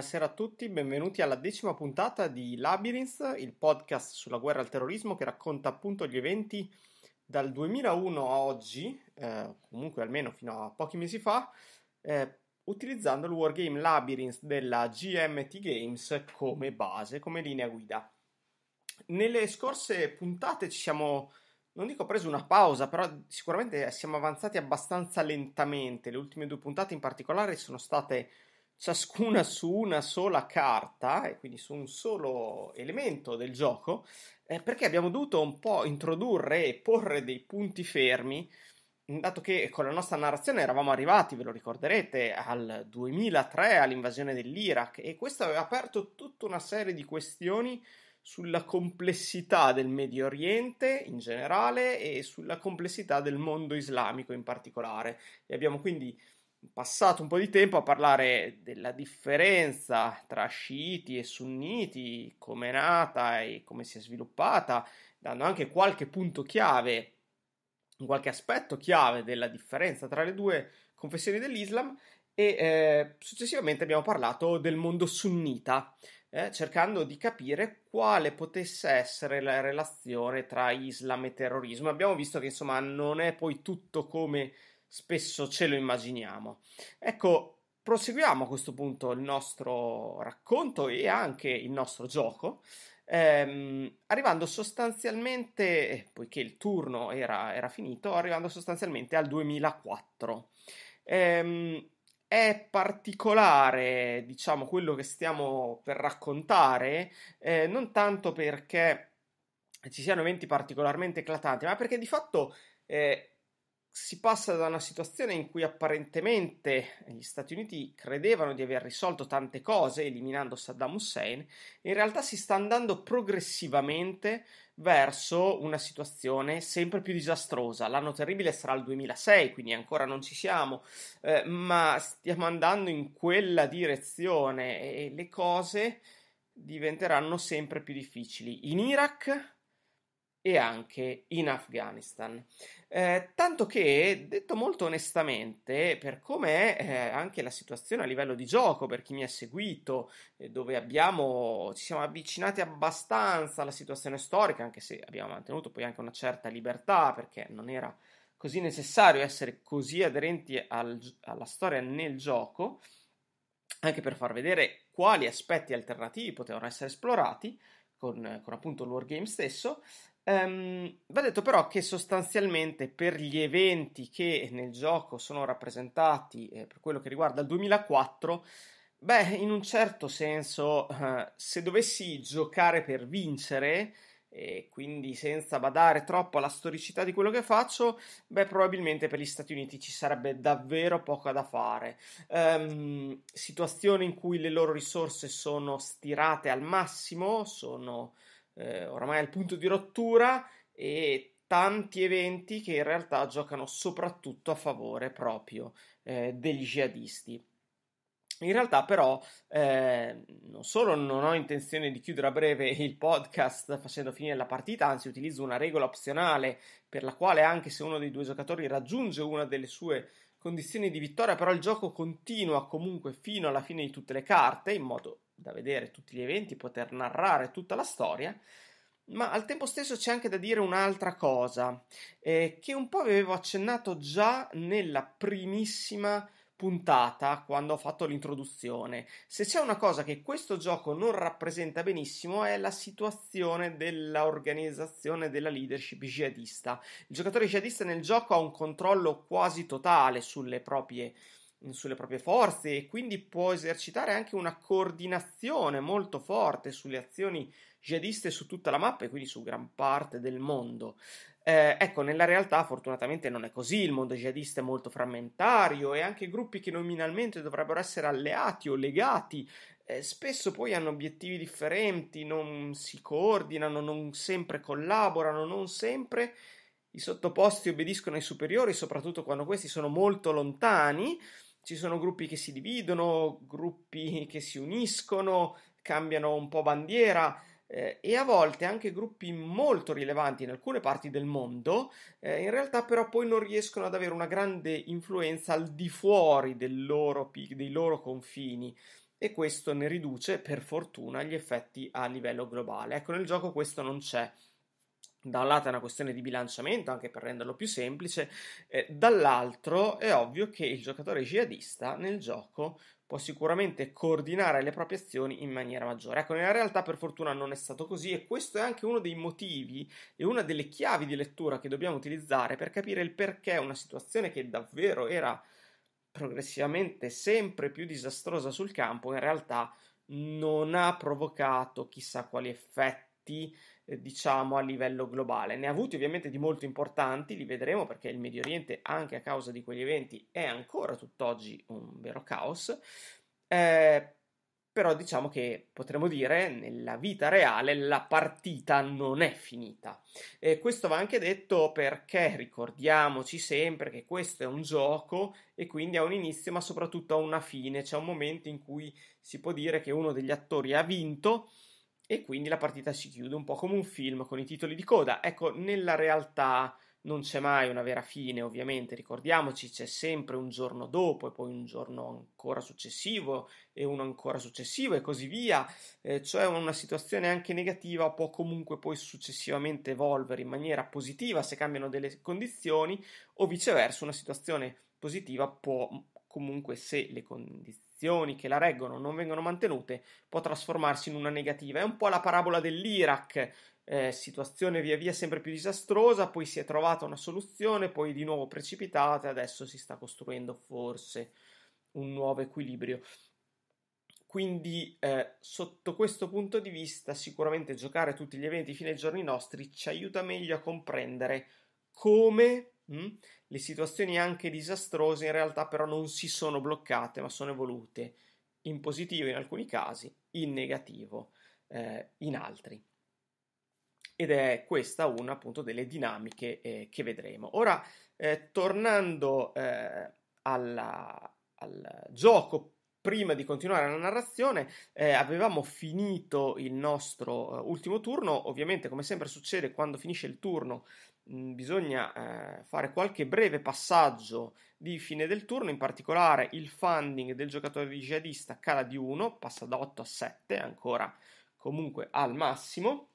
buonasera a tutti, benvenuti alla decima puntata di Labyrinth, il podcast sulla guerra al terrorismo che racconta appunto gli eventi dal 2001 a oggi, eh, comunque almeno fino a pochi mesi fa, eh, utilizzando il wargame Labyrinth della GMT Games come base, come linea guida. Nelle scorse puntate ci siamo, non dico preso una pausa, però sicuramente siamo avanzati abbastanza lentamente. Le ultime due puntate in particolare sono state ciascuna su una sola carta e quindi su un solo elemento del gioco, eh, perché abbiamo dovuto un po' introdurre e porre dei punti fermi, dato che con la nostra narrazione eravamo arrivati, ve lo ricorderete, al 2003 all'invasione dell'Iraq e questo aveva aperto tutta una serie di questioni sulla complessità del Medio Oriente in generale e sulla complessità del mondo islamico in particolare. E abbiamo quindi passato un po' di tempo a parlare della differenza tra sciiti e sunniti, come è nata e come si è sviluppata, dando anche qualche punto chiave, qualche aspetto chiave della differenza tra le due confessioni dell'Islam e eh, successivamente abbiamo parlato del mondo sunnita, eh, cercando di capire quale potesse essere la relazione tra Islam e terrorismo. Abbiamo visto che insomma non è poi tutto come spesso ce lo immaginiamo. Ecco, proseguiamo a questo punto il nostro racconto e anche il nostro gioco, ehm, arrivando sostanzialmente, poiché il turno era, era finito, arrivando sostanzialmente al 2004. Ehm, è particolare, diciamo, quello che stiamo per raccontare, eh, non tanto perché ci siano eventi particolarmente eclatanti, ma perché di fatto eh, si passa da una situazione in cui apparentemente gli Stati Uniti credevano di aver risolto tante cose eliminando Saddam Hussein, in realtà si sta andando progressivamente verso una situazione sempre più disastrosa. L'anno terribile sarà il 2006, quindi ancora non ci siamo, eh, ma stiamo andando in quella direzione e le cose diventeranno sempre più difficili. In Iraq e anche in Afghanistan. Eh, tanto che, detto molto onestamente, per com'è eh, anche la situazione a livello di gioco, per chi mi ha seguito, eh, dove abbiamo, ci siamo avvicinati abbastanza alla situazione storica, anche se abbiamo mantenuto poi anche una certa libertà, perché non era così necessario essere così aderenti al, alla storia nel gioco, anche per far vedere quali aspetti alternativi potevano essere esplorati, con, con, appunto il wargame stesso, Um, va detto però che sostanzialmente per gli eventi che nel gioco sono rappresentati eh, per quello che riguarda il 2004, beh, in un certo senso, eh, se dovessi giocare per vincere, e quindi senza badare troppo alla storicità di quello che faccio, beh, probabilmente per gli Stati Uniti ci sarebbe davvero poco da fare. Um, situazione in cui le loro risorse sono stirate al massimo, sono eh, oramai al punto di rottura e tanti eventi che in realtà giocano soprattutto a favore proprio eh, degli jihadisti. In realtà però eh, non solo non ho intenzione di chiudere a breve il podcast facendo finire la partita, anzi utilizzo una regola opzionale per la quale anche se uno dei due giocatori raggiunge una delle sue condizioni di vittoria, però il gioco continua comunque fino alla fine di tutte le carte, in modo da vedere tutti gli eventi, poter narrare tutta la storia. Ma al tempo stesso c'è anche da dire un'altra cosa, eh, che un po' avevo accennato già nella primissima puntata quando ho fatto l'introduzione. Se c'è una cosa che questo gioco non rappresenta benissimo è la situazione dell'organizzazione della leadership jihadista. Il giocatore jihadista nel gioco ha un controllo quasi totale sulle proprie sulle proprie forze e quindi può esercitare anche una coordinazione molto forte sulle azioni jihadiste su tutta la mappa e quindi su gran parte del mondo. Eh, ecco, nella realtà fortunatamente non è così, il mondo jihadista è molto frammentario e anche gruppi che nominalmente dovrebbero essere alleati o legati eh, spesso poi hanno obiettivi differenti, non si coordinano, non sempre collaborano, non sempre i sottoposti obbediscono ai superiori, soprattutto quando questi sono molto lontani ci sono gruppi che si dividono, gruppi che si uniscono, cambiano un po' bandiera eh, e a volte anche gruppi molto rilevanti in alcune parti del mondo, eh, in realtà però poi non riescono ad avere una grande influenza al di fuori loro, dei loro confini e questo ne riduce per fortuna gli effetti a livello globale. Ecco, nel gioco questo non c'è da un lato è una questione di bilanciamento, anche per renderlo più semplice, eh, dall'altro è ovvio che il giocatore jihadista nel gioco può sicuramente coordinare le proprie azioni in maniera maggiore. Ecco, nella realtà per fortuna non è stato così e questo è anche uno dei motivi e una delle chiavi di lettura che dobbiamo utilizzare per capire il perché una situazione che davvero era progressivamente sempre più disastrosa sul campo in realtà non ha provocato chissà quali effetti eh, diciamo a livello globale. Ne ha avuti ovviamente di molto importanti, li vedremo perché il Medio Oriente anche a causa di quegli eventi è ancora tutt'oggi un vero caos, eh, però diciamo che potremmo dire nella vita reale la partita non è finita. E questo va anche detto perché ricordiamoci sempre che questo è un gioco e quindi ha un inizio ma soprattutto ha una fine, c'è un momento in cui si può dire che uno degli attori ha vinto e quindi la partita si chiude un po' come un film con i titoli di coda. Ecco, nella realtà non c'è mai una vera fine, ovviamente, ricordiamoci, c'è sempre un giorno dopo e poi un giorno ancora successivo e uno ancora successivo e così via, eh, cioè una situazione anche negativa può comunque poi successivamente evolvere in maniera positiva se cambiano delle condizioni o viceversa una situazione positiva può comunque se le condizioni istituzioni che la reggono non vengono mantenute, può trasformarsi in una negativa. È un po' la parabola dell'Iraq, eh, situazione via via sempre più disastrosa, poi si è trovata una soluzione, poi di nuovo precipitata e adesso si sta costruendo forse un nuovo equilibrio. Quindi, eh, sotto questo punto di vista, sicuramente giocare tutti gli eventi fino ai giorni nostri ci aiuta meglio a comprendere come Mm? Le situazioni anche disastrose in realtà però non si sono bloccate, ma sono evolute in positivo in alcuni casi, in negativo eh, in altri. Ed è questa una appunto delle dinamiche eh, che vedremo. Ora, eh, tornando eh, alla, al gioco prima di continuare la narrazione, eh, avevamo finito il nostro eh, ultimo turno. Ovviamente, come sempre succede, quando finisce il turno Mm, bisogna eh, fare qualche breve passaggio di fine del turno, in particolare il funding del giocatore jihadista cala di 1, passa da 8 a 7, ancora comunque al massimo.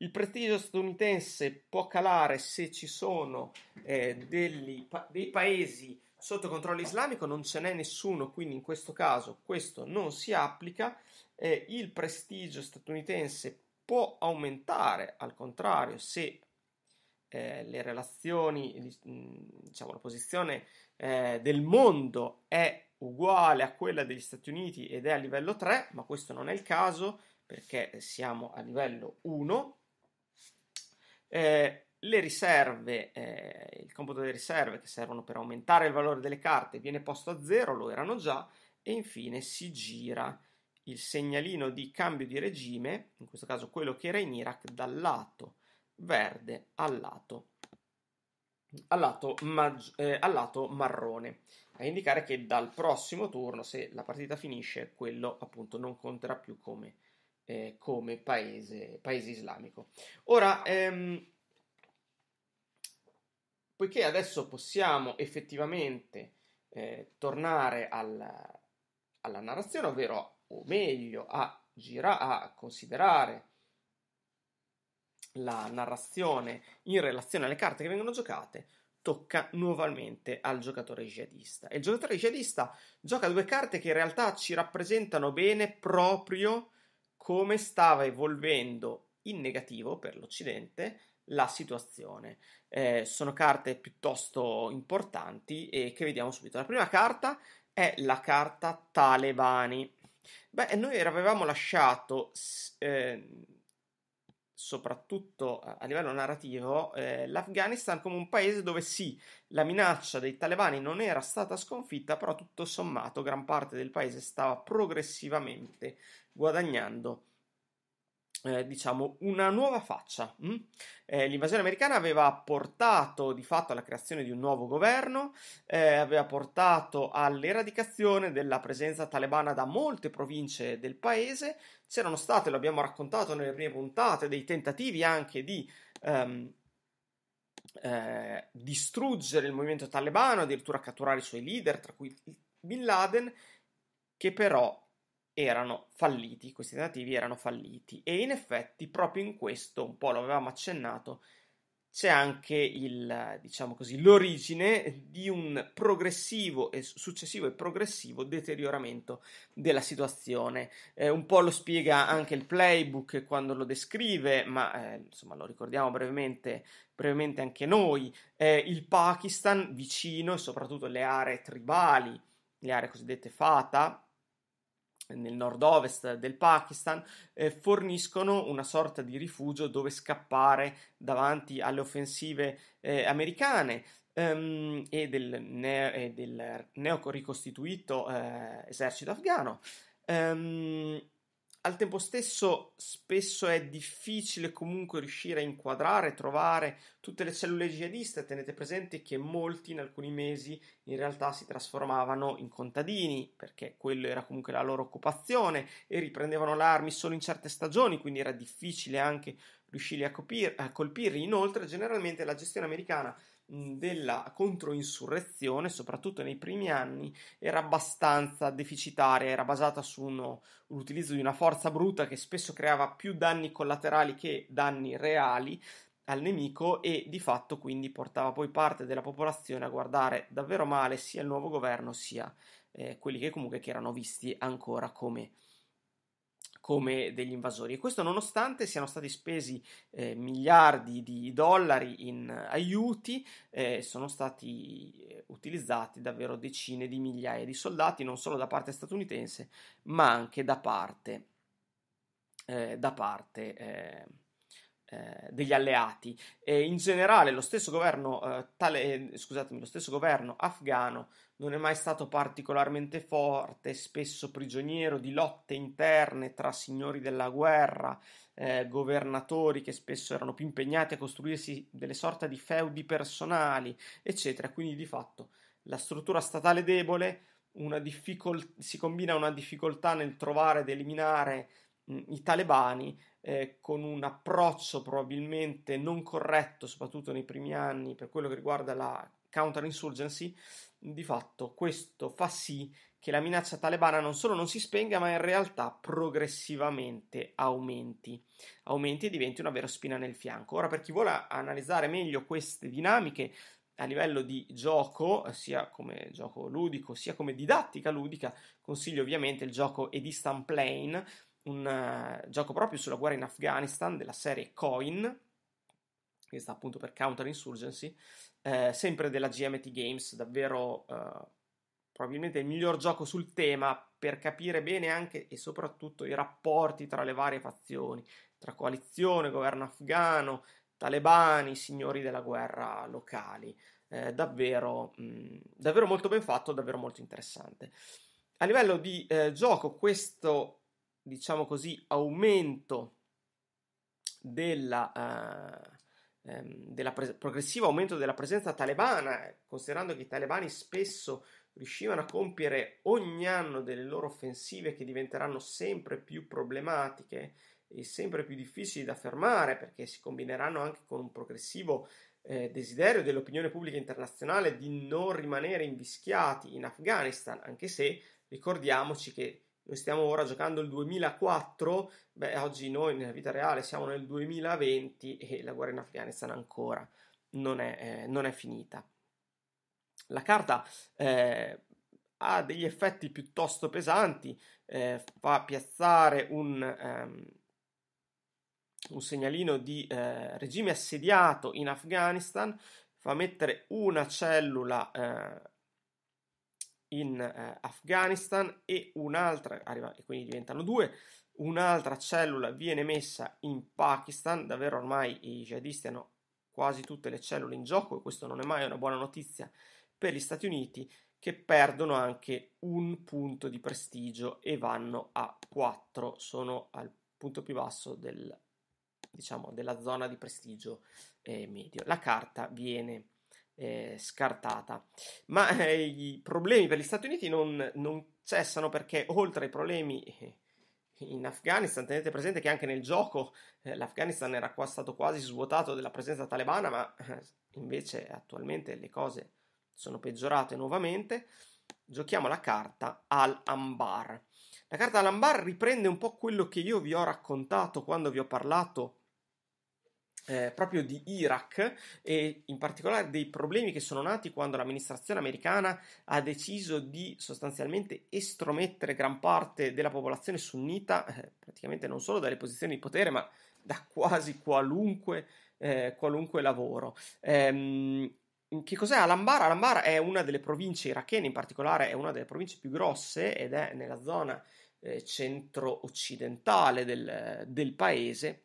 Il prestigio statunitense può calare se ci sono eh, degli, pa- dei paesi sotto controllo islamico, non ce n'è nessuno, quindi in questo caso questo non si applica. Eh, il prestigio statunitense può aumentare, al contrario, se eh, le relazioni, diciamo la posizione eh, del mondo è uguale a quella degli Stati Uniti ed è a livello 3, ma questo non è il caso perché siamo a livello 1. Eh, le riserve, eh, il computo delle riserve che servono per aumentare il valore delle carte viene posto a 0, lo erano già, e infine si gira il segnalino di cambio di regime, in questo caso quello che era in Iraq, dal lato verde al lato, al lato, maggi- eh, al lato marrone a indicare che dal prossimo turno, se la partita finisce, quello appunto non conterà più come, eh, come paese, paese, islamico. Ora, ehm, poiché adesso possiamo effettivamente eh, tornare alla, alla narrazione, ovvero, o meglio, a, gira- a considerare la narrazione in relazione alle carte che vengono giocate tocca nuovamente al giocatore jihadista. E il giocatore jihadista gioca due carte che in realtà ci rappresentano bene proprio come stava evolvendo in negativo per l'Occidente la situazione. Eh, sono carte piuttosto importanti e che vediamo subito. La prima carta è la carta Talebani. Beh, noi eravamo lasciato... Eh, soprattutto a livello narrativo, eh, l'Afghanistan come un paese dove sì, la minaccia dei talebani non era stata sconfitta, però tutto sommato gran parte del paese stava progressivamente guadagnando eh, diciamo, una nuova faccia. Mm? Eh, l'invasione americana aveva portato di fatto alla creazione di un nuovo governo, eh, aveva portato all'eradicazione della presenza talebana da molte province del paese. C'erano state, lo abbiamo raccontato nelle prime puntate, dei tentativi anche di ehm, eh, distruggere il movimento talebano, addirittura catturare i suoi leader, tra cui Bin Laden, che però erano falliti, questi tentativi erano falliti e in effetti proprio in questo, un po' lo avevamo accennato, c'è anche il, diciamo così, l'origine di un progressivo e successivo e progressivo deterioramento della situazione. Eh, un po' lo spiega anche il playbook quando lo descrive, ma eh, insomma lo ricordiamo brevemente, brevemente anche noi. Eh, il Pakistan vicino e soprattutto le aree tribali, le aree cosiddette fata, nel nord-ovest del Pakistan, eh, forniscono una sorta di rifugio dove scappare davanti alle offensive eh, americane ehm, e, del neo, e del neocoricostituito eh, esercito afghano. Ehm, al tempo stesso spesso è difficile comunque riuscire a inquadrare, trovare tutte le cellule jihadiste. Tenete presente che molti in alcuni mesi in realtà si trasformavano in contadini, perché quella era comunque la loro occupazione e riprendevano le armi solo in certe stagioni, quindi era difficile anche riuscire a, copir- a colpirli. Inoltre, generalmente la gestione americana della controinsurrezione, soprattutto nei primi anni, era abbastanza deficitaria, era basata sull'utilizzo di una forza bruta che spesso creava più danni collaterali che danni reali al nemico e di fatto quindi portava poi parte della popolazione a guardare davvero male sia il nuovo governo sia eh, quelli che comunque che erano visti ancora come come degli invasori. E questo nonostante siano stati spesi eh, miliardi di dollari in aiuti, eh, sono stati eh, utilizzati davvero decine di migliaia di soldati, non solo da parte statunitense, ma anche da parte, eh, da parte eh, eh, degli alleati e in generale lo stesso governo, eh, tale, eh, scusatemi, lo stesso governo afghano non è mai stato particolarmente forte, spesso prigioniero di lotte interne tra signori della guerra, eh, governatori che spesso erano più impegnati a costruirsi delle sorte di feudi personali, eccetera. Quindi di fatto la struttura statale debole, difficol- si combina una difficoltà nel trovare ed eliminare mh, i talebani eh, con un approccio probabilmente non corretto, soprattutto nei primi anni, per quello che riguarda la counterinsurgency, di fatto questo fa sì che la minaccia talebana non solo non si spenga, ma in realtà progressivamente aumenti. Aumenti e diventi una vera spina nel fianco. Ora, per chi vuole analizzare meglio queste dinamiche a livello di gioco, sia come gioco ludico, sia come didattica ludica, consiglio ovviamente il gioco Edistan Plane, un eh, gioco proprio sulla guerra in Afghanistan della serie Coin, che sta appunto per Counter Insurgency, eh, sempre della GMT Games, davvero eh, probabilmente il miglior gioco sul tema per capire bene anche e soprattutto i rapporti tra le varie fazioni, tra coalizione, governo afghano, talebani, signori della guerra locali. Eh, davvero, mh, mm, davvero molto ben fatto, davvero molto interessante. A livello di eh, gioco, questo diciamo così, aumento della, eh, ehm, della pre- progressivo aumento della presenza talebana, considerando che i talebani spesso riuscivano a compiere ogni anno delle loro offensive che diventeranno sempre più problematiche e sempre più difficili da fermare perché si combineranno anche con un progressivo eh, desiderio dell'opinione pubblica internazionale di non rimanere invischiati in Afghanistan, anche se ricordiamoci che noi stiamo ora giocando il 2004, beh, oggi noi nella vita reale siamo nel 2020 e la guerra in Afghanistan ancora non è, eh, non è finita. La carta eh, ha degli effetti piuttosto pesanti, eh, fa piazzare un, um, un segnalino di eh, regime assediato in Afghanistan, fa mettere una cellula eh, in eh, Afghanistan e un'altra, arriva, e quindi diventano due, un'altra cellula viene messa in Pakistan, davvero ormai i jihadisti hanno quasi tutte le cellule in gioco e questo non è mai una buona notizia per gli Stati Uniti che perdono anche un punto di prestigio e vanno a 4, sono al punto più basso del, diciamo, della zona di prestigio eh, medio. La carta viene eh, scartata. Ma eh, i problemi per gli Stati Uniti non, non, cessano perché oltre ai problemi eh, in Afghanistan, tenete presente che anche nel gioco eh, l'Afghanistan era qua stato quasi svuotato della presenza talebana, ma eh, invece attualmente le cose sono peggiorate nuovamente. Giochiamo la carta al-Ambar. La carta al-Ambar riprende un po' quello che io vi ho raccontato quando vi ho parlato eh, proprio di Iraq e in particolare dei problemi che sono nati quando l'amministrazione americana ha deciso di sostanzialmente estromettere gran parte della popolazione sunnita, eh, praticamente non solo dalle posizioni di potere, ma da quasi qualunque, eh, qualunque lavoro. Ehm, che cos'è Alambara? Alambara è una delle province irachene, in particolare è una delle province più grosse ed è nella zona eh, centro-occidentale del, del paese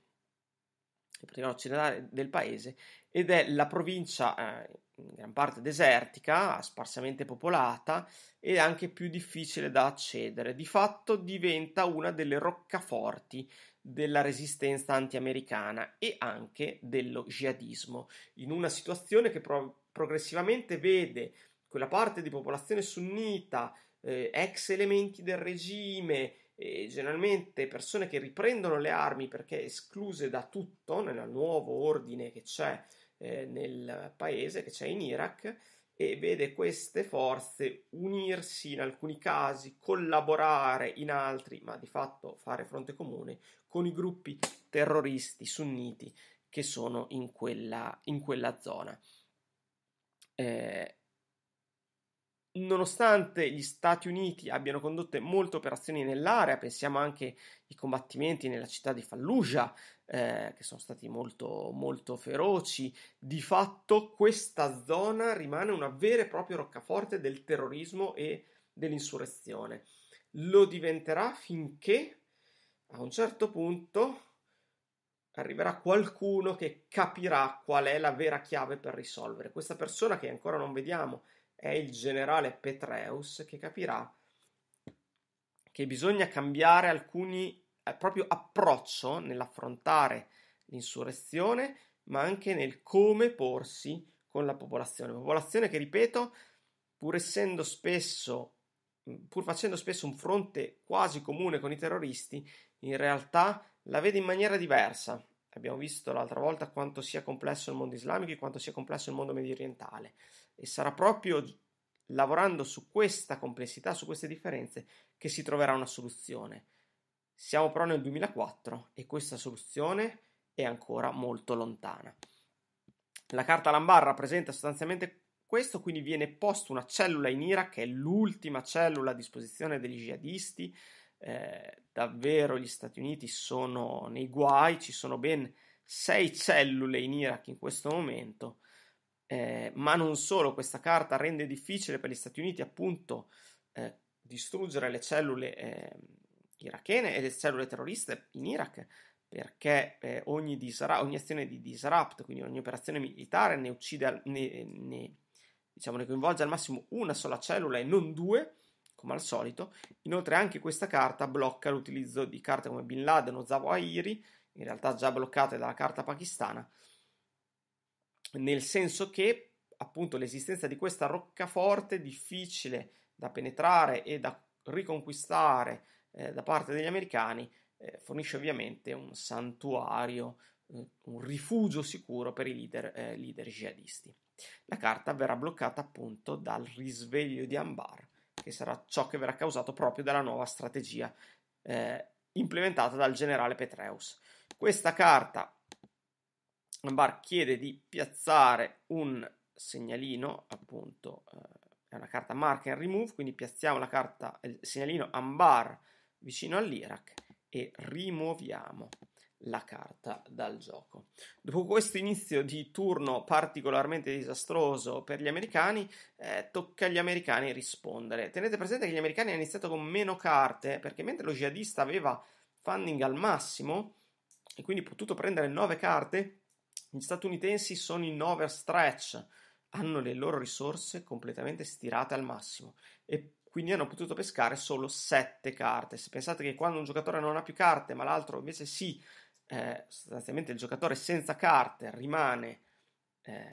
la parte occidentale del paese, ed è la provincia eh, in gran parte desertica, sparsamente popolata e anche più difficile da accedere. Di fatto diventa una delle roccaforti della resistenza anti-americana e anche dello jihadismo, in una situazione che pro- progressivamente vede quella parte di popolazione sunnita, eh, ex elementi del regime, eh, generalmente persone che riprendono le armi perché escluse da tutto nel nuovo ordine che c'è eh, nel paese, che c'è in Iraq, e vede queste forze unirsi in alcuni casi, collaborare in altri, ma di fatto fare fronte comune con i gruppi terroristi sunniti che sono in quella, in quella zona. Eh, nonostante gli Stati Uniti abbiano condotto molte operazioni nell'area, pensiamo anche ai combattimenti nella città di Fallujah, eh, che sono stati molto, molto feroci, di fatto questa zona rimane una vera e propria roccaforte del terrorismo e dell'insurrezione. Lo diventerà finché a un certo punto arriverà qualcuno che capirà qual è la vera chiave per risolvere. Questa persona che ancora non vediamo è il generale Petreus che capirà che bisogna cambiare alcuni eh, proprio approccio nell'affrontare l'insurrezione, ma anche nel come porsi con la popolazione. Popolazione che, ripeto, pur essendo spesso, mm, pur facendo spesso un fronte quasi comune con i terroristi, in realtà la vede in maniera diversa. Abbiamo visto l'altra volta quanto sia complesso il mondo islamico e quanto sia complesso il mondo mediorientale. orientale e sarà proprio lavorando su questa complessità, su queste differenze, che si troverà una soluzione. Siamo però nel 2004 e questa soluzione è ancora molto lontana. La carta Lambar rappresenta sostanzialmente questo, quindi viene posta una cellula in Iraq, che è l'ultima cellula a disposizione degli jihadisti. Eh, davvero gli Stati Uniti sono nei guai, ci sono ben sei cellule in Iraq in questo momento eh, ma non solo, questa carta rende difficile per gli Stati Uniti appunto eh, distruggere le cellule eh, irachene e le cellule terroriste in Iraq perché eh, ogni, disra- ogni, azione di disrupt, quindi ogni operazione militare, ne uccide, al- ne, ne, diciamo, ne coinvolge al massimo una sola cellula e non due, come al solito. Inoltre anche questa carta blocca l'utilizzo di carte come Bin Laden o Zawahiri, in realtà già bloccate dalla carta pakistana, nel senso che appunto l'esistenza di questa roccaforte difficile da penetrare e da riconquistare eh, da parte degli americani eh, fornisce ovviamente un santuario, eh, un rifugio sicuro per i leader, eh, leader, jihadisti. La carta verrà bloccata appunto dal risveglio di Anbar, che sarà ciò che verrà causato proprio dalla nuova strategia eh, implementata dal generale Petreus. Questa carta bar chiede di piazzare un segnalino, appunto, eh, è una carta mark and remove, quindi piazziamo la carta, il segnalino ambar vicino all'Iraq e rimuoviamo la carta dal gioco. Dopo questo inizio di turno particolarmente disastroso per gli americani, eh, tocca agli americani rispondere. Tenete presente che gli americani hanno iniziato con meno carte perché mentre lo jihadista aveva funding al massimo e quindi potuto prendere 9 carte, gli statunitensi sono in overstretch, hanno le loro risorse completamente stirate al massimo e quindi hanno potuto pescare solo 7 carte. Se pensate che quando un giocatore non ha più carte, ma l'altro invece sì, eh, sostanzialmente il giocatore senza carte rimane eh,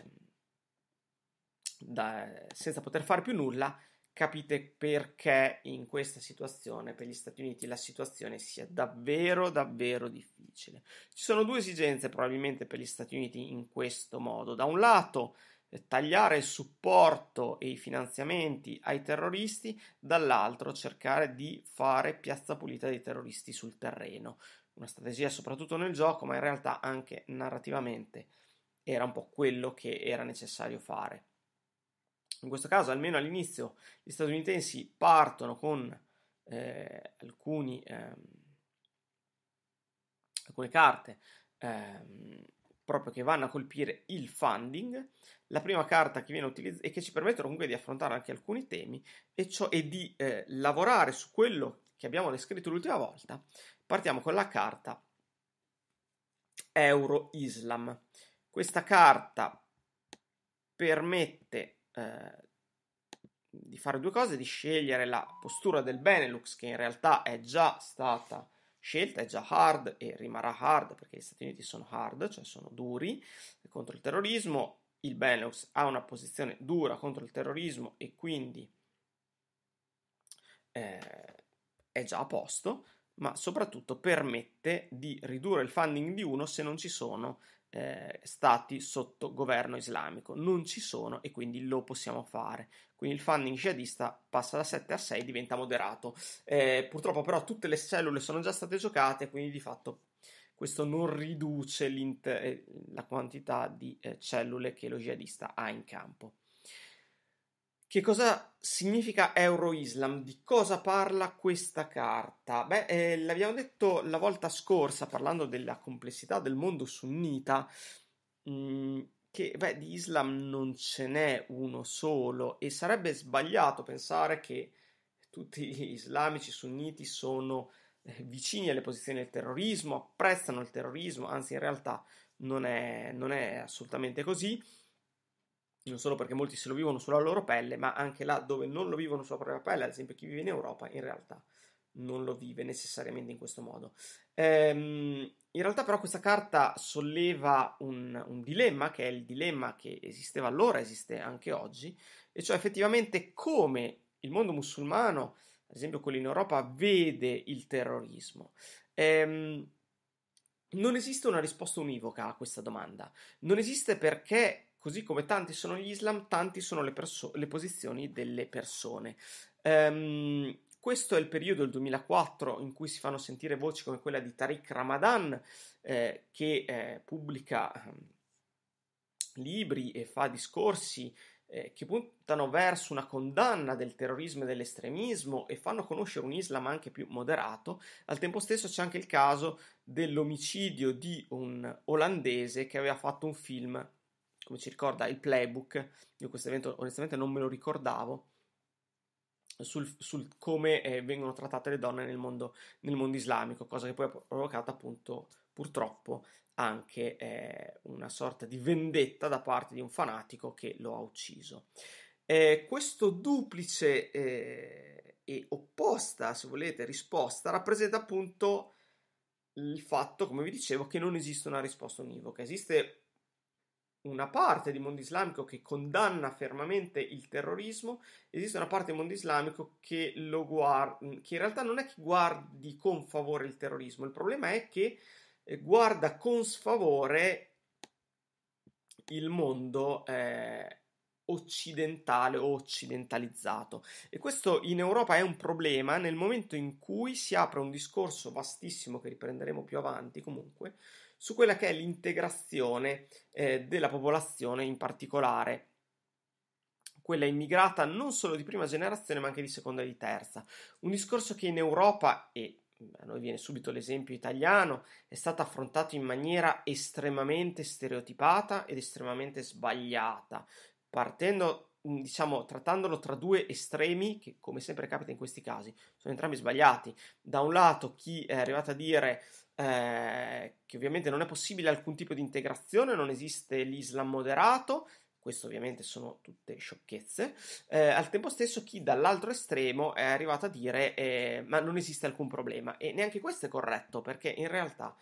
da, senza poter fare più nulla, capite perché in questa situazione per gli Stati Uniti la situazione sia davvero davvero difficile. Ci sono due esigenze probabilmente per gli Stati Uniti in questo modo. Da un lato eh, tagliare il supporto e i finanziamenti ai terroristi, dall'altro cercare di fare piazza pulita dei terroristi sul terreno. Una strategia soprattutto nel gioco, ma in realtà anche narrativamente era un po' quello che era necessario fare in questo caso almeno all'inizio gli statunitensi partono con eh, alcuni, ehm, alcune carte ehm, proprio che vanno a colpire il funding, la prima carta che viene utilizzata e che ci permettono comunque di affrontare anche alcuni temi e, ciò, e di eh, lavorare su quello che abbiamo descritto l'ultima volta, partiamo con la carta Euro Islam. Questa carta permette eh, di fare due cose, di scegliere la postura del Benelux che in realtà è già stata scelta, è già hard e rimarrà hard perché gli Stati Uniti sono hard, cioè sono duri contro il terrorismo, il Benelux ha una posizione dura contro il terrorismo e quindi eh, è già a posto, ma soprattutto permette di ridurre il funding di uno se non ci sono eh, stati sotto governo islamico. Non ci sono e quindi lo possiamo fare. Quindi il funding jihadista passa da 7 a 6 e diventa moderato. Eh, purtroppo però tutte le cellule sono già state giocate, quindi di fatto questo non riduce eh, la quantità di eh, cellule che lo jihadista ha in campo. Che cosa significa Euro-Islam? Di cosa parla questa carta? Beh, eh, l'abbiamo detto la volta scorsa parlando della complessità del mondo sunnita, mh, mm, che beh, di Islam non ce n'è uno solo e sarebbe sbagliato pensare che tutti gli islamici sunniti sono eh, vicini alle posizioni del terrorismo, apprezzano il terrorismo, anzi in realtà non è, non è assolutamente così non solo perché molti se lo vivono sulla loro pelle, ma anche là dove non lo vivono sulla propria pelle, ad esempio chi vive in Europa, in realtà non lo vive necessariamente in questo modo. Ehm, in realtà però questa carta solleva un, un, dilemma, che è il dilemma che esisteva allora, esiste anche oggi, e cioè effettivamente come il mondo musulmano, ad esempio quello in Europa, vede il terrorismo. Ehm, non esiste una risposta univoca a questa domanda, non esiste perché Così come tanti sono gli Islam, tanti sono le, perso- le posizioni delle persone. Um, questo è il periodo del 2004 in cui si fanno sentire voci come quella di Tariq Ramadan, eh, che eh, pubblica ehm, libri e fa discorsi eh, che puntano verso una condanna del terrorismo e dell'estremismo e fanno conoscere un Islam anche più moderato. Al tempo stesso c'è anche il caso dell'omicidio di un olandese che aveva fatto un film come ci ricorda il playbook, io questo evento onestamente non me lo ricordavo, sul, sul come eh, vengono trattate le donne nel mondo, nel mondo, islamico, cosa che poi ha provocato appunto purtroppo anche eh, una sorta di vendetta da parte di un fanatico che lo ha ucciso. Eh, questo duplice eh, e opposta, se volete, risposta rappresenta appunto il fatto, come vi dicevo, che non esiste una risposta univoca, esiste una parte del mondo islamico che condanna fermamente il terrorismo, esiste una parte del mondo islamico che, lo guarda, che in realtà non è che guardi con favore il terrorismo, il problema è che eh, guarda con sfavore il mondo eh, occidentale o occidentalizzato. E questo in Europa è un problema nel momento in cui si apre un discorso vastissimo che riprenderemo più avanti comunque su quella che è l'integrazione eh, della popolazione in particolare quella immigrata non solo di prima generazione ma anche di seconda e di terza. Un discorso che in Europa, e a noi viene subito l'esempio italiano, è stato affrontato in maniera estremamente stereotipata ed estremamente sbagliata, partendo diciamo trattandolo tra due estremi che come sempre capita in questi casi sono entrambi sbagliati da un lato chi è arrivato a dire eh, che ovviamente non è possibile alcun tipo di integrazione, non esiste l'Islam moderato, questo ovviamente sono tutte sciocchezze. Eh, al tempo stesso, chi dall'altro estremo è arrivato a dire eh, ma non esiste alcun problema. E neanche questo è corretto, perché in realtà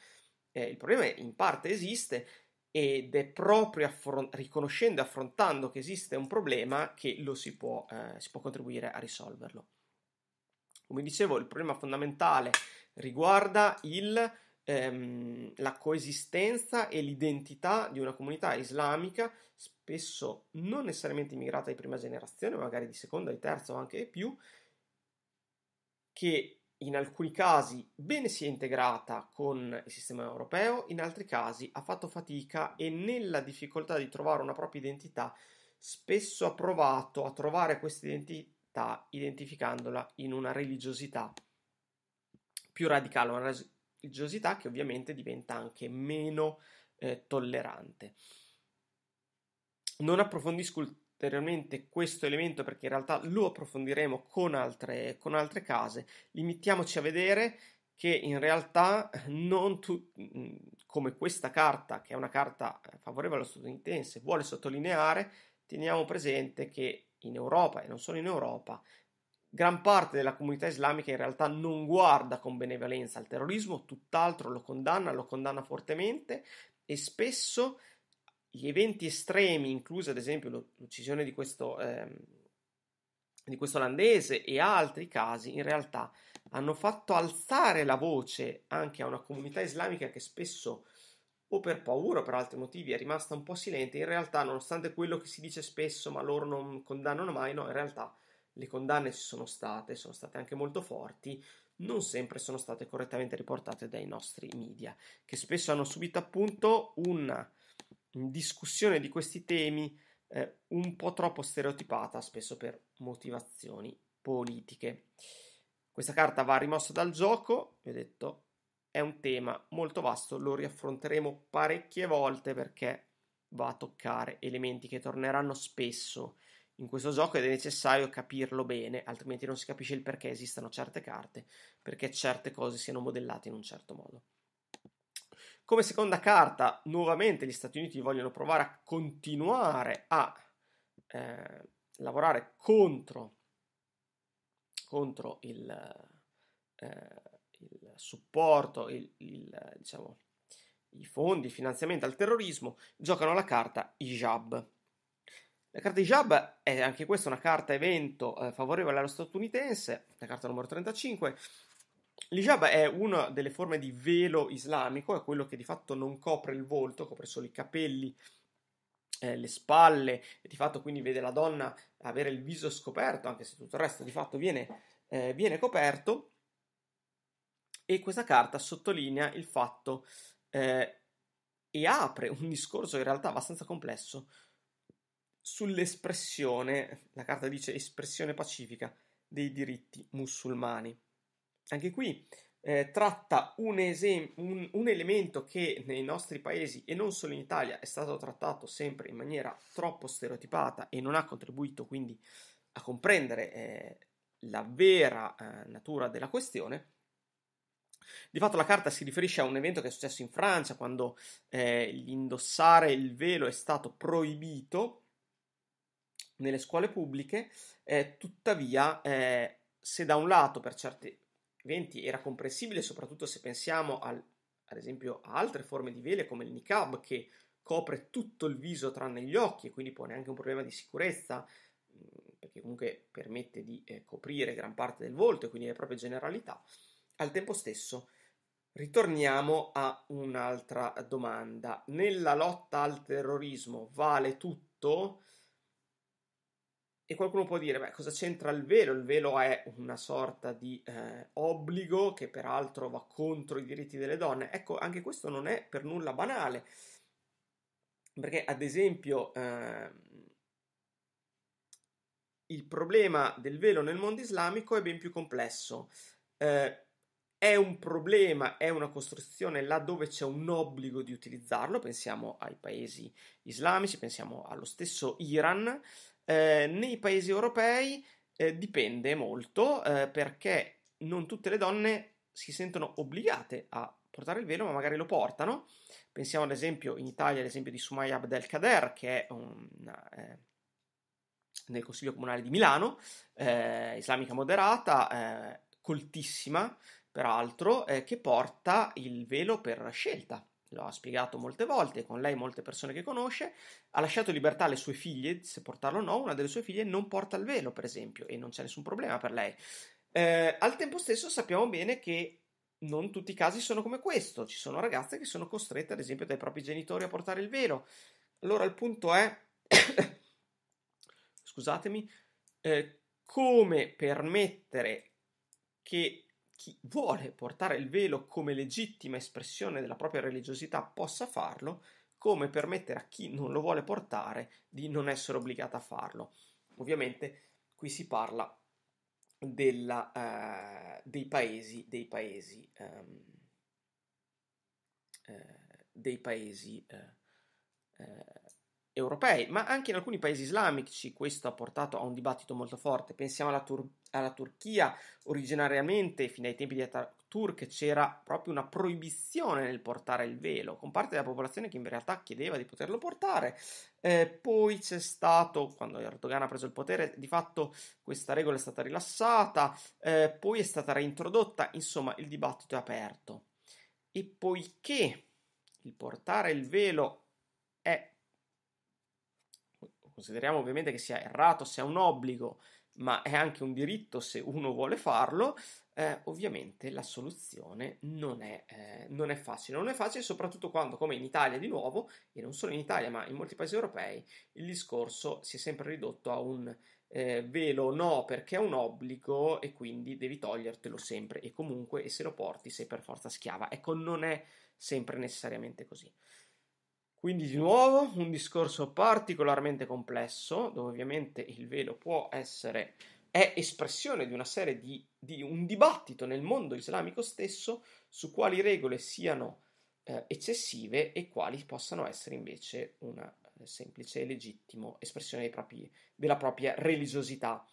eh, il problema in parte esiste ed è proprio affron- riconoscendo e affrontando che esiste un problema che lo si può, eh, si può contribuire a risolverlo. Come dicevo, il problema fondamentale riguarda il ehm, la coesistenza e l'identità di una comunità islamica, spesso non necessariamente immigrata di prima generazione, magari di seconda, di terza o anche di più, che in alcuni casi bene si è integrata con il sistema europeo, in altri casi ha fatto fatica e nella difficoltà di trovare una propria identità spesso ha provato a trovare questa identità identificandola in una religiosità più radicale, una religiosità che ovviamente diventa anche meno eh, tollerante. Non approfondisco ulteriormente questo elemento perché in realtà lo approfondiremo con altre, con altre case, limitiamoci a vedere che in realtà non tu, mm, come questa carta, che è una carta favorevole allo statunitense, vuole sottolineare, teniamo presente che in Europa e non solo in Europa Gran parte della comunità islamica in realtà non guarda con benevolenza al terrorismo, tutt'altro lo condanna, lo condanna fortemente e spesso gli eventi estremi, incluso ad esempio l'uccisione di questo, ehm, di questo olandese e altri casi, in realtà hanno fatto alzare la voce anche a una comunità islamica che spesso o per paura o per altri motivi è rimasta un po' silente, in realtà nonostante quello che si dice spesso ma loro non condannano mai, no, in realtà le condanne ci sono state, sono state anche molto forti, non sempre sono state correttamente riportate dai nostri media, che spesso hanno subito appunto una discussione di questi temi eh, un po' troppo stereotipata, spesso per motivazioni politiche. Questa carta va rimossa dal gioco, vi ho detto, è un tema molto vasto, lo riaffronteremo parecchie volte perché va a toccare elementi che torneranno spesso in questo gioco ed è necessario capirlo bene, altrimenti non si capisce il perché esistano certe carte, perché certe cose siano modellate in un certo modo. Come seconda carta, nuovamente gli Stati Uniti vogliono provare a continuare a eh, lavorare contro, contro il, eh, il, supporto, il, il, diciamo, i fondi, il finanziamento al terrorismo, giocano la carta Hijab la carta di Jab è anche questa una carta evento eh, favorevole allo statunitense, la carta numero 35. L'hijab è una delle forme di velo islamico, è quello che di fatto non copre il volto, copre solo i capelli, eh, le spalle, e di fatto quindi vede la donna avere il viso scoperto, anche se tutto il resto di fatto viene, eh, viene coperto. E questa carta sottolinea il fatto eh, e apre un discorso in realtà abbastanza complesso sull'espressione, la carta dice espressione pacifica, dei diritti musulmani. Anche qui eh, tratta un, esem- un, un, elemento che nei nostri paesi e non solo in Italia è stato trattato sempre in maniera troppo stereotipata e non ha contribuito quindi a comprendere eh, la vera eh, natura della questione. Di fatto la carta si riferisce a un evento che è successo in Francia quando eh, l'indossare il velo è stato proibito nelle scuole pubbliche, eh, tuttavia eh, se da un lato per certi eventi era comprensibile, soprattutto se pensiamo al, ad esempio a altre forme di vele come il niqab che copre tutto il viso tranne gli occhi e quindi pone anche un problema di sicurezza, mm, perché comunque permette di eh, coprire gran parte del volto e quindi le proprie generalità, al tempo stesso ritorniamo a un'altra domanda. Nella lotta al terrorismo vale tutto? E qualcuno può dire, beh, cosa c'entra il velo? Il velo è una sorta di eh, obbligo che peraltro va contro i diritti delle donne. Ecco, anche questo non è per nulla banale, perché ad esempio eh, il problema del velo nel mondo islamico è ben più complesso. Eh, è un problema, è una costruzione là dove c'è un obbligo di utilizzarlo, pensiamo ai paesi islamici, pensiamo allo stesso Iran, eh, nei paesi europei eh, dipende molto eh, perché non tutte le donne si sentono obbligate a portare il velo, ma magari lo portano. Pensiamo ad esempio in Italia all'esempio di Sumaya Abdelkader, che è una, eh, nel Consiglio Comunale di Milano, eh, islamica moderata, coltissima peraltro, che porta il velo per scelta lo ha spiegato molte volte, con lei molte persone che conosce, ha lasciato libertà alle sue figlie, se portarlo o no, una delle sue figlie non porta il velo, per esempio, e non c'è nessun problema per lei. Eh, al tempo stesso sappiamo bene che non tutti i casi sono come questo, ci sono ragazze che sono costrette, ad esempio, dai propri genitori a portare il velo. Allora il punto è, scusatemi, eh, come permettere che chi vuole portare il velo come legittima espressione della propria religiosità possa farlo, come permettere a chi non lo vuole portare di non essere obbligato a farlo. Ovviamente qui si parla della, eh, dei paesi, dei paesi, ehm, eh, dei paesi eh, eh europei, ma anche in alcuni paesi islamici questo ha portato a un dibattito molto forte. Pensiamo alla Tur- alla Turchia. Originariamente, fino ai tempi di Ataturk, c'era proprio una proibizione nel portare il velo, con parte della popolazione che in realtà chiedeva di poterlo portare. Eh, poi c'è stato, quando Erdogan ha preso il potere, di fatto questa regola è stata rilassata, eh, poi è stata reintrodotta, insomma il dibattito è aperto. E poiché il portare il velo è, consideriamo ovviamente che sia errato, sia un obbligo, ma è anche un diritto se uno vuole farlo, eh, ovviamente la soluzione non è, eh, non è, facile. Non è facile soprattutto quando, come in Italia di nuovo, e non solo in Italia ma in molti paesi europei, il discorso si è sempre ridotto a un eh, velo no perché è un obbligo e quindi devi togliertelo sempre e comunque e se lo porti sei per forza schiava. Ecco, non è sempre necessariamente così. Quindi di nuovo un discorso particolarmente complesso, dove ovviamente il velo può essere, è espressione di una serie di, di un dibattito nel mondo islamico stesso su quali regole siano eh, eccessive e quali possano essere invece una eh, semplice e legittima espressione propri, della propria religiosità.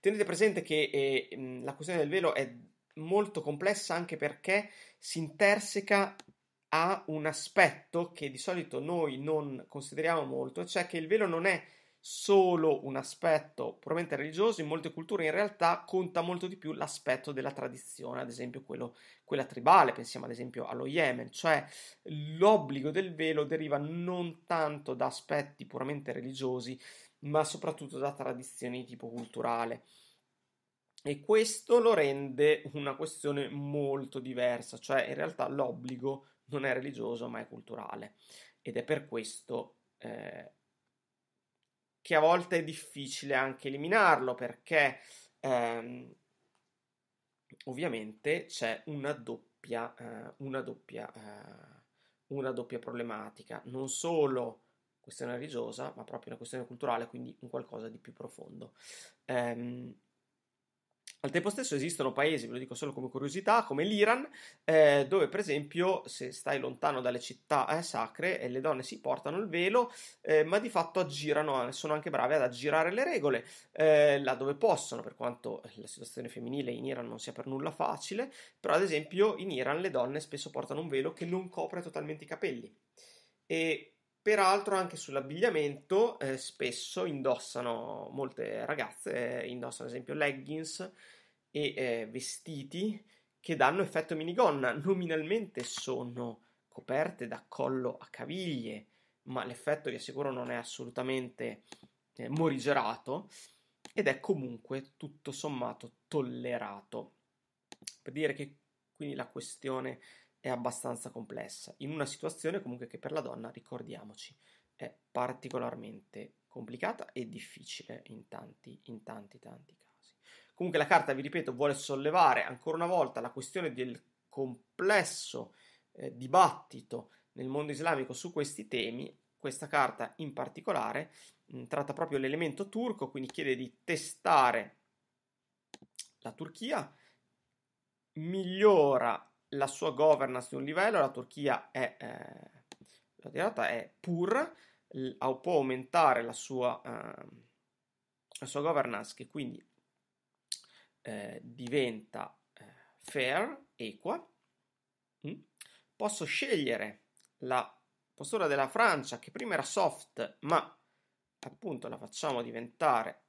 Tenete presente che eh, la questione del velo è molto complessa anche perché si interseca ha un aspetto che di solito noi non consideriamo molto, cioè che il velo non è solo un aspetto puramente religioso, in molte culture in realtà conta molto di più l'aspetto della tradizione, ad esempio quello, quella tribale, pensiamo ad esempio allo Yemen, cioè l'obbligo del velo deriva non tanto da aspetti puramente religiosi, ma soprattutto da tradizioni di tipo culturale. E questo lo rende una questione molto diversa, cioè in realtà l'obbligo non è religioso ma è culturale ed è per questo eh, che a volte è difficile anche eliminarlo perché ehm, ovviamente c'è una doppia, eh, una, doppia, eh, una doppia problematica, non solo questione religiosa ma proprio una questione culturale, quindi un qualcosa di più profondo. Ehm, al tempo stesso esistono paesi, ve lo dico solo come curiosità, come l'Iran, eh, dove per esempio se stai lontano dalle città eh, sacre eh, le donne si portano il velo, eh, ma di fatto aggirano, eh, sono anche brave ad aggirare le regole eh, là dove possono, per quanto la situazione femminile in Iran non sia per nulla facile, però ad esempio in Iran le donne spesso portano un velo che non copre totalmente i capelli. E Peraltro anche sull'abbigliamento eh, spesso indossano, molte ragazze eh, indossano ad esempio leggings e eh, vestiti che danno effetto minigonna. Nominalmente sono coperte da collo a caviglie, ma l'effetto vi assicuro non è assolutamente eh, morigerato ed è comunque tutto sommato tollerato. Per dire che quindi la questione è abbastanza complessa, in una situazione comunque che per la donna, ricordiamoci, è particolarmente complicata e difficile in tanti, in tanti, tanti casi. Comunque la carta, vi ripeto, vuole sollevare ancora una volta la questione del complesso eh, dibattito nel mondo islamico su questi temi. Questa carta in particolare mh, mm, tratta proprio l'elemento turco, quindi chiede di testare la Turchia, migliora la sua governance di un livello, la Turchia è, eh, è pur, l- può aumentare la sua, eh, la sua, governance che quindi eh, diventa eh, fair, equa. Mm? Posso scegliere la postura della Francia che prima era soft ma appunto la facciamo diventare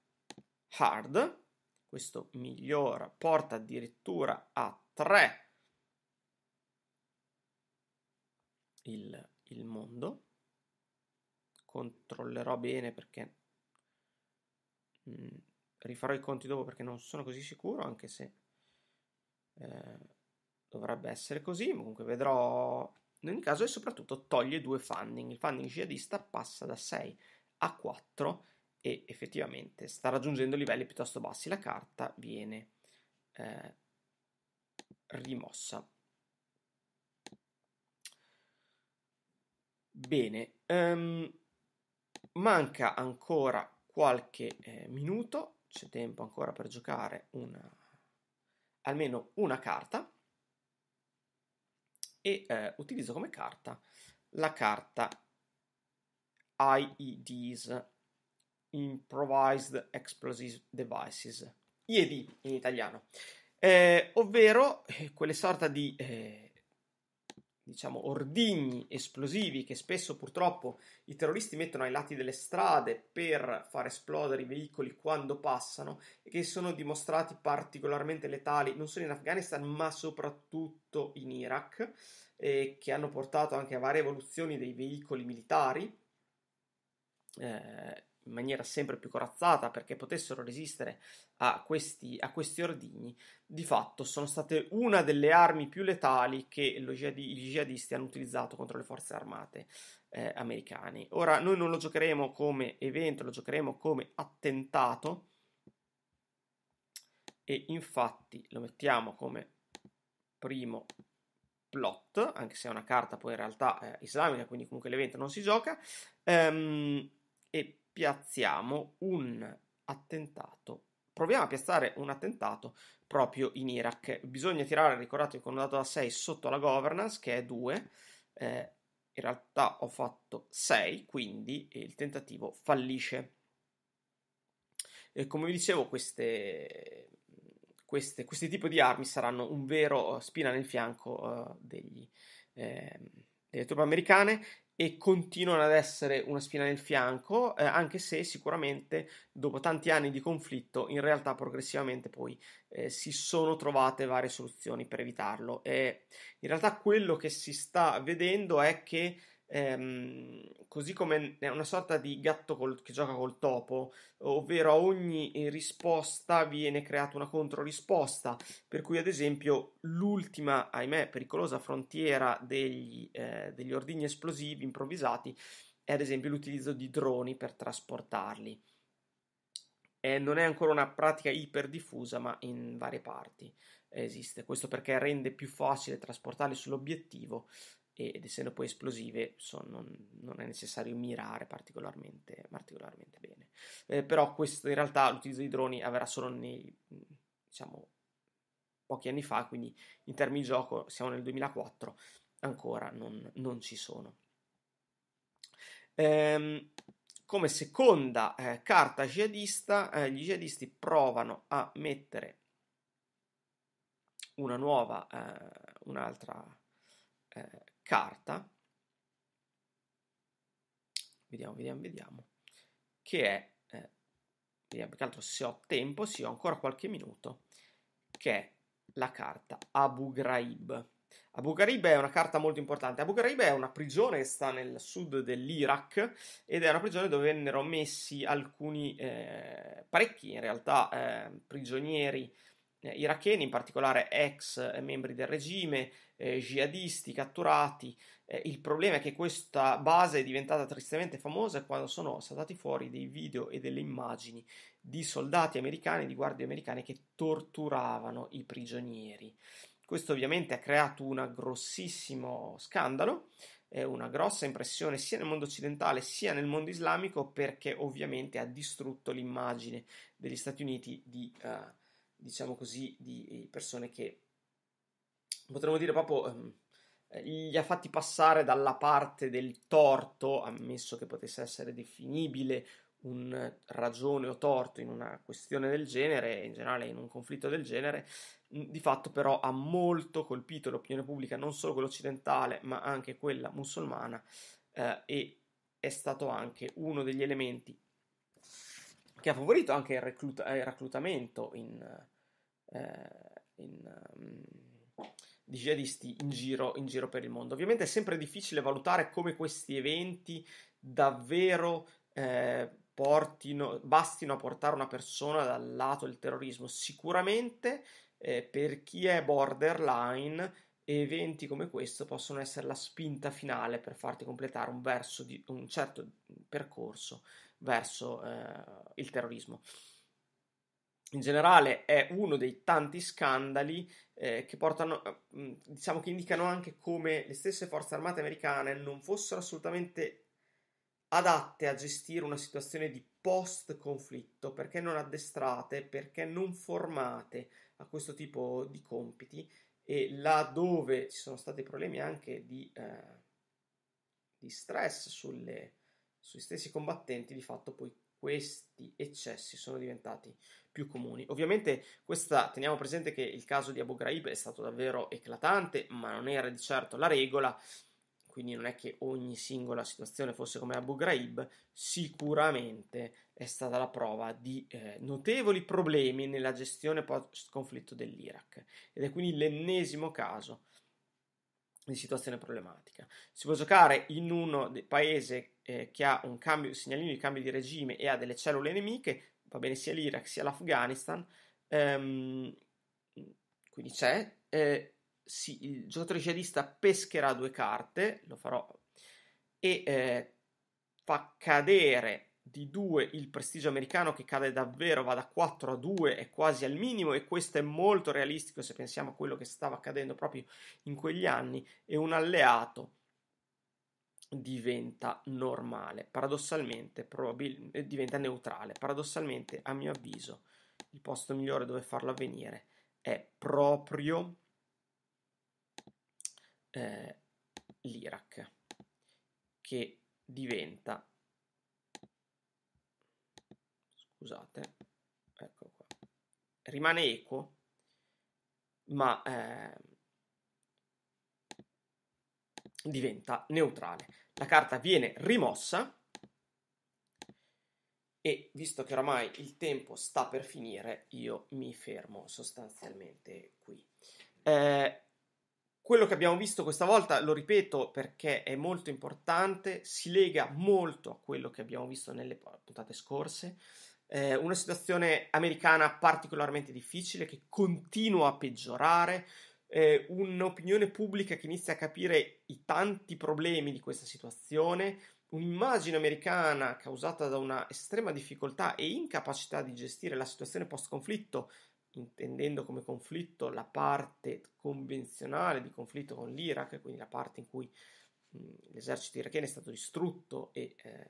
hard. Questo migliora, porta addirittura a 3 il, il mondo. Controllerò bene perché mh, mm, rifarò i conti dopo perché non sono così sicuro, anche se eh, dovrebbe essere così. Comunque vedrò in ogni caso e soprattutto toglie due funding. Il funding jihadista passa da 6 a 4 e effettivamente sta raggiungendo livelli piuttosto bassi. La carta viene eh, rimossa. Bene, um, manca ancora qualche eh, minuto, c'è tempo ancora per giocare una, almeno una carta e eh, utilizzo come carta la carta IEDs, Improvised Explosive Devices, IED in italiano, eh, ovvero eh, quelle sorta di eh, diciamo, ordigni esplosivi che spesso purtroppo i terroristi mettono ai lati delle strade per far esplodere i veicoli quando passano e che sono dimostrati particolarmente letali non solo in Afghanistan ma soprattutto in Iraq e eh, che hanno portato anche a varie evoluzioni dei veicoli militari. Eh, in maniera sempre più corazzata perché potessero resistere a questi, a questi ordigni, di fatto sono state una delle armi più letali che jihadi, gli jihadisti hanno utilizzato contro le forze armate eh, americane. Ora noi non lo giocheremo come evento, lo giocheremo come attentato e infatti lo mettiamo come primo plot, anche se è una carta poi in realtà eh, islamica, quindi comunque l'evento non si gioca. Um, e piazziamo un attentato. Proviamo a piazzare un attentato proprio in Iraq. Bisogna tirare, ricordate, con un dato da 6 sotto la governance, che è 2. Eh, in realtà ho fatto 6, quindi il tentativo fallisce. E come vi dicevo, queste, queste, questi tipi di armi saranno un vero eh, spina nel fianco uh, degli, eh, delle truppe americane e continuano ad essere una spina nel fianco, eh, anche se sicuramente dopo tanti anni di conflitto in realtà progressivamente poi eh, si sono trovate varie soluzioni per evitarlo. E in realtà quello che si sta vedendo è che Ehm, così come è una sorta di gatto col, che gioca col topo, ovvero a ogni eh, risposta viene creata una controrisposta, per cui ad esempio l'ultima, ahimè, pericolosa frontiera degli, eh, degli ordigni esplosivi improvvisati è ad esempio l'utilizzo di droni per trasportarli. Eh, non è ancora una pratica iper diffusa, ma in varie parti esiste. Questo perché rende più facile trasportarli sull'obiettivo ed essendo poi esplosive so, non, non, è necessario mirare particolarmente, particolarmente bene. Eh, però questo, in realtà l'utilizzo di droni avverrà solo nei diciamo, pochi anni fa, quindi in termini di gioco siamo nel 2004, ancora non, non ci sono. Ehm, come seconda eh, carta jihadista, eh, gli jihadisti provano a mettere una nuova, eh, un'altra eh, carta, vediamo, vediamo, vediamo, che è, eh, vediamo che altro se ho tempo, sì, ho ancora qualche minuto, che è la carta Abu Ghraib. Abu Ghraib è una carta molto importante. Abu Ghraib è una prigione che sta nel sud dell'Iraq ed è una prigione dove vennero messi alcuni, eh, parecchi in realtà, eh, prigionieri eh, iracheni, in particolare ex membri del regime, eh, jihadisti catturati. Eh, il problema è che questa base è diventata tristemente famosa quando sono saltati fuori dei video e delle immagini di soldati americani, di guardie americane che torturavano i prigionieri. Questo ovviamente ha creato un grossissimo scandalo, eh, una grossa impressione sia nel mondo occidentale sia nel mondo islamico perché ovviamente ha distrutto l'immagine degli Stati Uniti di... Uh, diciamo così, di eh, persone che potremmo dire proprio um, ehm, eh, li ha fatti passare dalla parte del torto, ammesso che potesse essere definibile un ragione o torto in una questione del genere, in generale in un conflitto del genere, di fatto però ha molto colpito l'opinione pubblica, non solo quella occidentale, ma anche quella musulmana eh, e è stato anche uno degli elementi che ha favorito anche il, recluta- eh, il reclutamento in, eh, in, um, di jihadisti in giro, in giro per il mondo. Ovviamente è sempre difficile valutare come questi eventi davvero eh, portino, bastino a portare una persona dal lato del terrorismo. Sicuramente eh, per chi è borderline eventi come questo possono essere la spinta finale per farti completare un, verso di, un certo percorso verso eh, il terrorismo. In generale è uno dei tanti scandali eh, che portano, eh, diciamo che indicano anche come le stesse forze armate americane non fossero assolutamente adatte a gestire una situazione di post conflitto, perché non addestrate, perché non formate a questo tipo di compiti e laddove ci sono stati problemi anche di, eh, di stress sulle, sui stessi combattenti, di fatto poi questi eccessi sono diventati più comuni. Ovviamente questa, teniamo presente che il caso di Abu Ghraib è stato davvero eclatante, ma non era di certo la regola, quindi non è che ogni singola situazione fosse come Abu Ghraib, sicuramente è stata la prova di eh, notevoli problemi nella gestione post-conflitto dell'Iraq ed è quindi l'ennesimo caso di situazione problematica. Si può giocare in uno dei paesi eh, che ha un cambio, segnalino di cambio di regime e ha delle cellule nemiche, va bene sia l'Iraq sia l'Afghanistan, ehm, quindi c'è, eh, sì, il giocatore jihadista pescherà due carte, lo farò, e eh, fa cadere di due il prestigio americano che cade davvero, va da 4 a 2, è quasi al minimo e questo è molto realistico se pensiamo a quello che stava accadendo proprio in quegli anni e un alleato diventa normale, paradossalmente probabil- eh, diventa neutrale. Paradossalmente, a mio avviso, il posto migliore dove farlo avvenire è proprio eh, l'Iraq, che diventa scusate, ecco qua, rimane equo, ma eh, diventa neutrale. La carta viene rimossa e visto che oramai il tempo sta per finire, io mi fermo sostanzialmente qui. Eh, quello che abbiamo visto questa volta, lo ripeto perché è molto importante, si lega molto a quello che abbiamo visto nelle puntate scorse. Eh, una situazione americana particolarmente difficile che continua a peggiorare, eh, un'opinione pubblica che inizia a capire i tanti problemi di questa situazione, un'immagine americana causata da una estrema difficoltà e incapacità di gestire la situazione post-conflitto, intendendo come conflitto la parte convenzionale di conflitto con l'Iraq, quindi la parte in cui mh, l'esercito iracheno è stato distrutto e eh,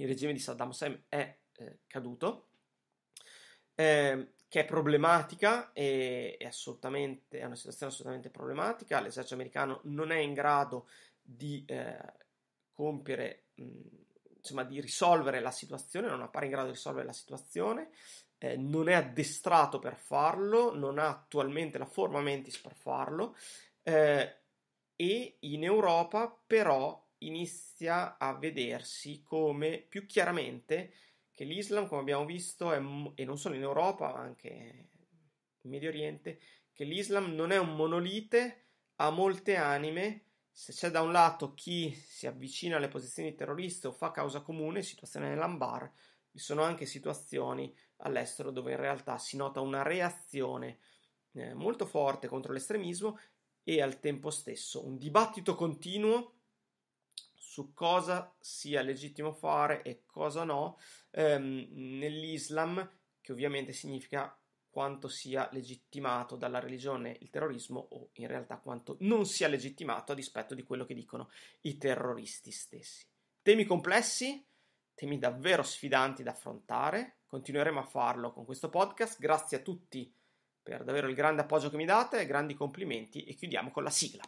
il regime di Saddam Hussein è eh, caduto. Eh, che è problematica e è, assolutamente, è una situazione assolutamente problematica. L'esercito americano non è in grado di eh, compiere, mh, insomma, di risolvere la situazione, non appare in grado di risolvere la situazione, eh, non è addestrato per farlo, non ha attualmente la forma mentis per farlo. Eh, e in Europa però inizia a vedersi come più chiaramente che l'Islam, come abbiamo visto, è, e non solo in Europa, ma anche in Medio Oriente, che l'Islam non è un monolite, ha molte anime. Se c'è da un lato chi si avvicina alle posizioni terroriste o fa causa comune, situazione nell'ambar, vi sono anche situazioni all'estero dove in realtà si nota una reazione eh, molto forte contro l'estremismo e al tempo stesso un dibattito continuo su cosa sia legittimo fare e cosa no ehm, nell'Islam, che ovviamente significa quanto sia legittimato dalla religione il terrorismo o in realtà quanto non sia legittimato a dispetto di quello che dicono i terroristi stessi. Temi complessi, temi davvero sfidanti da affrontare, continueremo a farlo con questo podcast, grazie a tutti per davvero il grande appoggio che mi date, grandi complimenti e chiudiamo con la sigla.